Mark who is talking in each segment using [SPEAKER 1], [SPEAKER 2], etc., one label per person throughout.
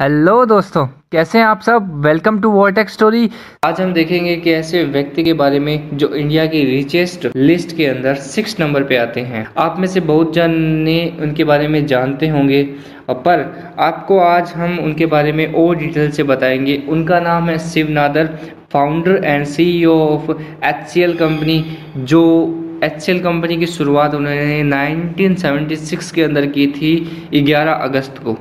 [SPEAKER 1] hello दोस्तों कैसे हैं आप सब वेलकम टू वॉटेक स्टोरी आज हम देखेंगे कि ऐसे व्यक्ति के बारे में जो इंडिया की रिचेस्ट लिस्ट के अंदर सिक्स नंबर पे आते हैं आप में से बहुत जन ने उनके बारे में जानते होंगे पर आपको आज हम उनके बारे में और डिटेल से बताएंगे उनका नाम है Shiv Nadar founder and C of H company जो एच कंपनी की शुरुआत उन्होंने 1976 के अंदर की थी 11 अगस्त को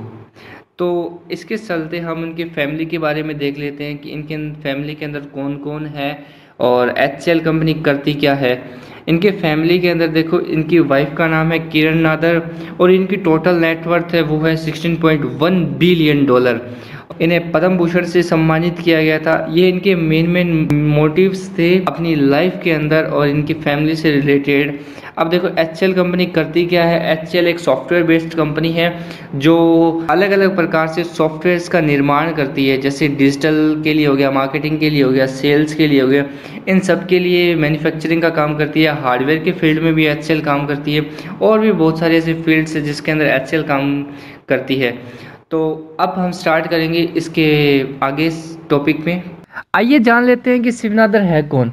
[SPEAKER 1] तो इसके चलते हम उनके फैमिली के बारे में देख लेते हैं कि इनके फैमिली के अंदर कौन कौन है और एच कंपनी करती क्या है इनके फैमिली के अंदर देखो इनकी वाइफ का नाम है किरण नादर और इनकी टोटल नेटवर्थ है वो है 16.1 बिलियन डॉलर इन्हें पद्म भूषण से सम्मानित किया गया था ये इनके मेन मेन मोटिव्स थे अपनी लाइफ के अंदर और इनकी फैमिली से रिलेटेड अब देखो एच कंपनी करती क्या है एच एक सॉफ्टवेयर बेस्ड कंपनी है जो अलग अलग प्रकार से सॉफ्टवेयर का निर्माण करती है जैसे डिजिटल के लिए हो गया मार्केटिंग के लिए हो गया सेल्स के लिए हो गया इन सब के लिए मैन्युफैक्चरिंग का काम करती है हार्डवेयर के फील्ड में भी एच काम करती है और भी बहुत सारे ऐसे फील्ड्स हैं जिसके अंदर एच काम करती है तो अब हम स्टार्ट करेंगे इसके आगे टॉपिक में आइए जान लेते हैं कि शिवनादर है कौन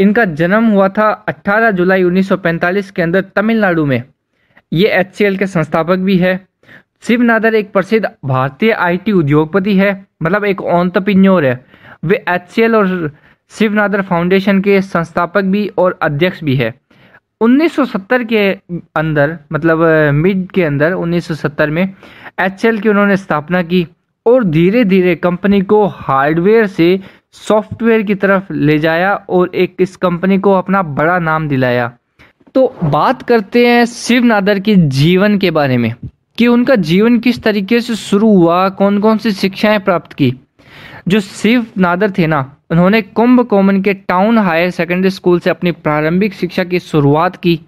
[SPEAKER 1] इनका जन्म हुआ था 18 जुलाई 1945 के अंदर तमिलनाडु में ये एच के संस्थापक भी है शिव नादर एक प्रसिद्ध भारतीय आईटी उद्योगपति है मतलब एक ऑन्टरप्रिन्योर है वे एच और शिव नादर फाउंडेशन के संस्थापक भी और अध्यक्ष भी है 1970 के अंदर मतलब मिड के अंदर 1970 में एच की उन्होंने स्थापना की और धीरे धीरे कंपनी को हार्डवेयर से सॉफ्टवेयर की तरफ ले जाया और एक इस कंपनी को अपना बड़ा नाम दिलाया तो बात करते हैं शिव नादर के जीवन के बारे में कि उनका जीवन किस तरीके से शुरू हुआ कौन कौन सी शिक्षाएं प्राप्त की जो शिव नादर थे ना उन्होंने कुंभ कॉमन के टाउन हायर सेकेंडरी स्कूल से अपनी प्रारंभिक शिक्षा की शुरुआत की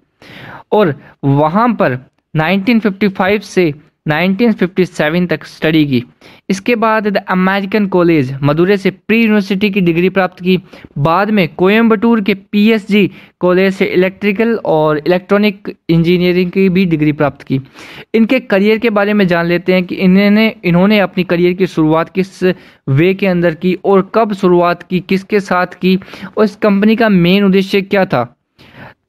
[SPEAKER 1] और वहाँ पर 1955 से 1957 तक स्टडी की इसके बाद द अमेरिकन कॉलेज मदुरे से प्री यूनिवर्सिटी की डिग्री प्राप्त की बाद में कोयम्बटूर के पीएसजी कॉलेज से इलेक्ट्रिकल और इलेक्ट्रॉनिक इंजीनियरिंग की भी डिग्री प्राप्त की इनके करियर के बारे में जान लेते हैं कि इन्होंने इन्होंने अपनी करियर की शुरुआत किस वे के अंदर की और कब शुरुआत की किसके साथ की और इस कंपनी का मेन उद्देश्य क्या था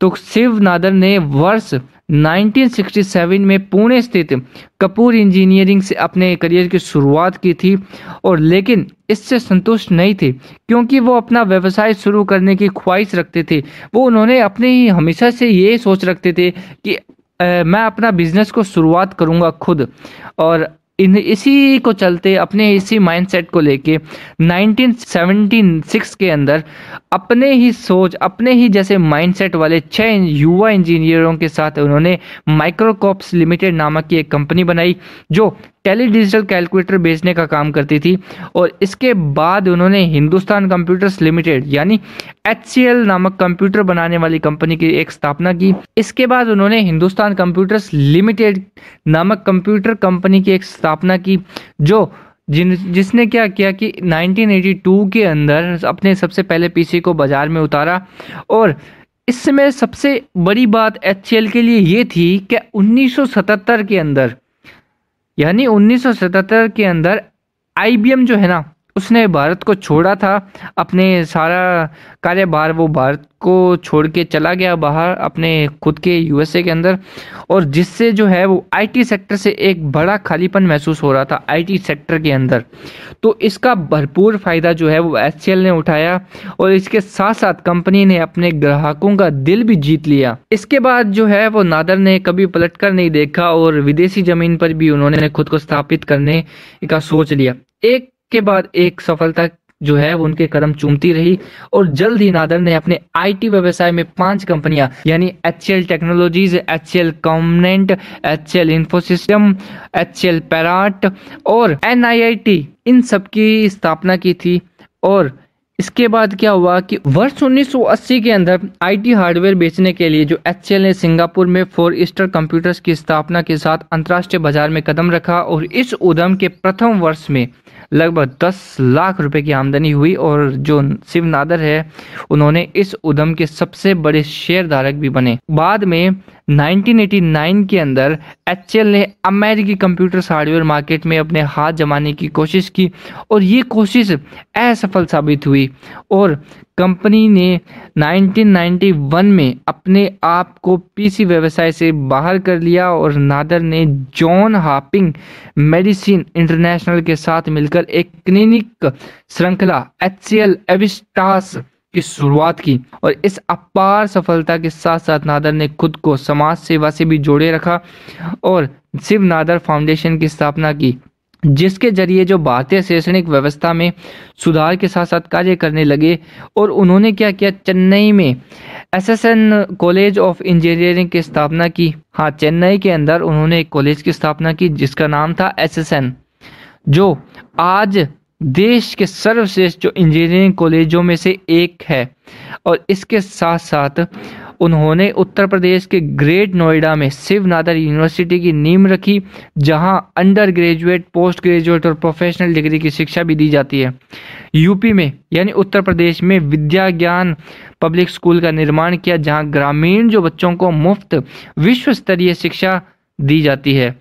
[SPEAKER 1] तो शिव नादर ने वर्ष 1967 में पुणे स्थित कपूर इंजीनियरिंग से अपने करियर की शुरुआत की थी और लेकिन इससे संतुष्ट नहीं थे क्योंकि वो अपना व्यवसाय शुरू करने की ख्वाहिश रखते थे वो उन्होंने अपने ही हमेशा से ये सोच रखते थे कि मैं अपना बिजनेस को शुरुआत करूँगा खुद और इन इसी को चलते अपने इसी माइंडसेट को लेके 1976 के अंदर अपने ही सोच अपने ही जैसे माइंडसेट वाले छः युवा इंजीनियरों के साथ उन्होंने माइक्रोकॉप्स लिमिटेड नामक की एक कंपनी बनाई जो टेली डिजिटल कैलकुलेटर बेचने का काम करती थी और इसके बाद उन्होंने हिंदुस्तान कंप्यूटर्स लिमिटेड यानी एच नामक कंप्यूटर बनाने वाली कंपनी की एक स्थापना की इसके बाद उन्होंने हिंदुस्तान कंप्यूटर्स लिमिटेड नामक कंप्यूटर कंपनी की एक स्थापना की जो जिन जिसने क्या किया कि 1982 के अंदर अपने सबसे पहले पीसी को बाज़ार में उतारा और इसमें सबसे बड़ी बात एच के लिए ये थी कि 1977 के अंदर यानी 1977 के अंदर आई जो है ना उसने भारत को छोड़ा था अपने सारा कार्यभार वो भारत को छोड़ के चला गया बाहर अपने खुद के यूएसए के अंदर और जिससे जो है वो आईटी सेक्टर से एक बड़ा खालीपन महसूस हो रहा था आईटी सेक्टर के अंदर तो इसका भरपूर फ़ायदा जो है वो एस ने उठाया और इसके साथ साथ कंपनी ने अपने ग्राहकों का दिल भी जीत लिया इसके बाद जो है वो नादर ने कभी पलट कर नहीं देखा और विदेशी ज़मीन पर भी उन्होंने खुद को स्थापित करने का सोच लिया एक के बाद एक सफलता जो है उनके कदम चूमती रही और जल्द ही नादर ने अपने आईटी व्यवसाय में पांच कंपनियां यानी H L Technologies H L Comnet H L Infosystem H L Perot और एन इन सब की स्थापना की थी और इसके बाद क्या हुआ कि वर्ष 1980 के अंदर आईटी हार्डवेयर बेचने के लिए जो एच ने सिंगापुर में फोर ईस्टर कंप्यूटर्स की स्थापना के साथ अंतर्राष्ट्रीय बाजार में कदम रखा और इस उद्यम के प्रथम वर्ष में लगभग 10 लाख रुपए की आमदनी हुई और जो शिव नादर है उन्होंने इस उद्यम के सबसे बड़े शेयर धारक भी बने बाद में 1989 के अंदर एच ने अमेरिकी कंप्यूटर हार्डवेयर मार्केट में अपने हाथ जमाने की कोशिश की और ये कोशिश असफल साबित हुई और कंपनी ने 1991 में अपने आप को पीसी व्यवसाय से बाहर कर लिया और नादर ने जॉन हापिंग मेडिसिन इंटरनेशनल के साथ मिलकर एक क्लिनिक श्रृंखला एच सी एल एविस्टास की शुरुआत की और इस अपार सफलता के साथ साथ नादर ने खुद को समाज सेवा से भी जोड़े रखा और शिव नादर फाउंडेशन की स्थापना की जिसके जरिए जो भारतीय शैक्षणिक व्यवस्था में सुधार के साथ साथ कार्य करने लगे और उन्होंने क्या किया चेन्नई में एसएसएन कॉलेज ऑफ इंजीनियरिंग की स्थापना की हाँ चेन्नई के अंदर उन्होंने एक कॉलेज की स्थापना की जिसका नाम था एसएसएन जो आज देश के सर्वश्रेष्ठ जो इंजीनियरिंग कॉलेजों में से एक है और इसके साथ साथ उन्होंने उत्तर प्रदेश के ग्रेट नोएडा में शिव नादर यूनिवर्सिटी की नींव रखी जहां अंडर ग्रेजुएट पोस्ट ग्रेजुएट और प्रोफेशनल डिग्री की शिक्षा भी दी जाती है यूपी में यानी उत्तर प्रदेश में विद्या ज्ञान पब्लिक स्कूल का निर्माण किया जहां ग्रामीण जो बच्चों को मुफ्त विश्व स्तरीय शिक्षा दी जाती है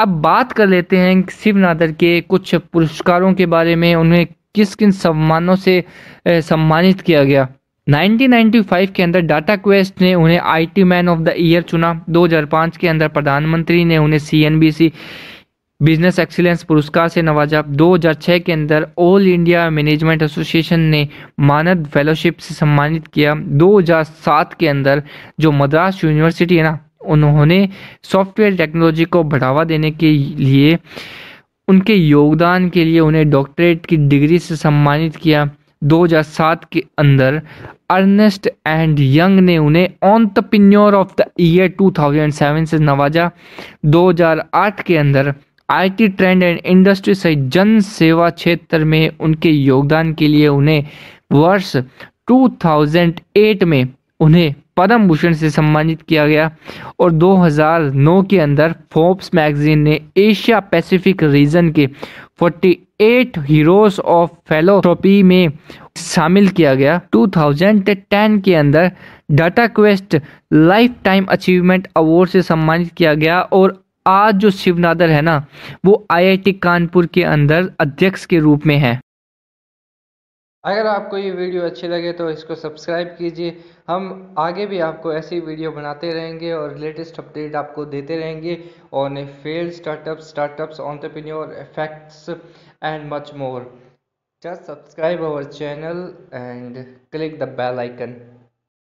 [SPEAKER 1] अब बात कर लेते हैं शिव नादर के कुछ पुरस्कारों के बारे में उन्हें किस किन सम्मानों से सम्मानित किया गया 1995 के अंदर डाटा क्वेस्ट ने उन्हें IT man of the year चुना 2005 के अंदर प्रधानमंत्री ने उन्हें सीएनबीसी बिजनेस एक्सीलेंस पुरस्कार से नवाजा 2006 के अंदर ऑल इंडिया मैनेजमेंट एसोसिएशन ने मानद फेलोशिप से सम्मानित किया 2007 के अंदर जो मद्रास यूनिवर्सिटी है ना उन्होंने सॉफ्टवेयर टेक्नोलॉजी को बढ़ावा देने के लिए उनके योगदान के लिए उन्हें डॉक्टरेट की डिग्री से सम्मानित किया 2007 के अंदर अर्नेस्ट एंड यंग ने उन्हें पिन्योर ऑफ द ईयर 2007 से नवाजा 2008 के अंदर आईटी ट्रेंड एंड इंडस्ट्री सहित जन सेवा क्षेत्र में उनके योगदान के लिए उन्हें वर्ष 2008 में उन्हें पद्म भूषण से सम्मानित किया गया और 2009 के अंदर फोर्ब्स मैगजीन ने एशिया पैसिफिक रीजन के 48 हीरोज ऑफ फेलोट्रॉपी में शामिल किया गया 2010 के अंदर Dataquest lifetime achievement award से सम्मानित किया गया और आज जो शिवनादर है ना वो आईआईटी कानपुर के अंदर अध्यक्ष के रूप में है अगर आपको ये वीडियो अच्छी लगे तो इसको सब्सक्राइब कीजिए हम आगे भी आपको ऐसी वीडियो बनाते रहेंगे और लेटेस्ट अपडेट आपको देते रहेंगे on a fail startup startups entrepreneur effects and much more just subscribe our channel and click the bell icon